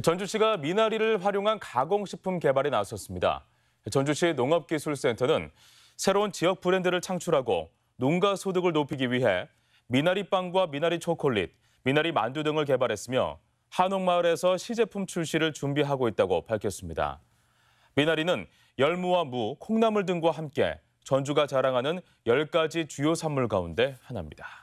전주시가 미나리를 활용한 가공식품 개발에 나섰습니다. 전주시 농업기술센터는 새로운 지역 브랜드를 창출하고 농가 소득을 높이기 위해 미나리빵과 미나리 초콜릿, 미나리 만두 등을 개발했으며 한옥마을에서 시제품 출시를 준비하고 있다고 밝혔습니다. 미나리는 열무와 무, 콩나물 등과 함께 전주가 자랑하는 10가지 주요 산물 가운데 하나입니다.